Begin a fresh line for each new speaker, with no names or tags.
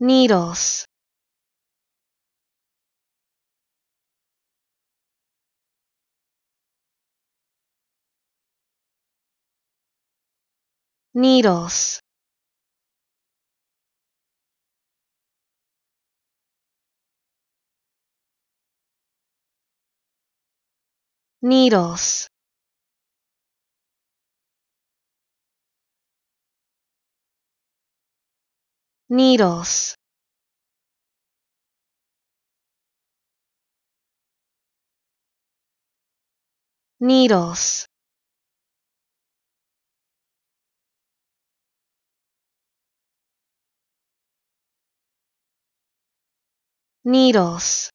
needles needles needles needles needles needles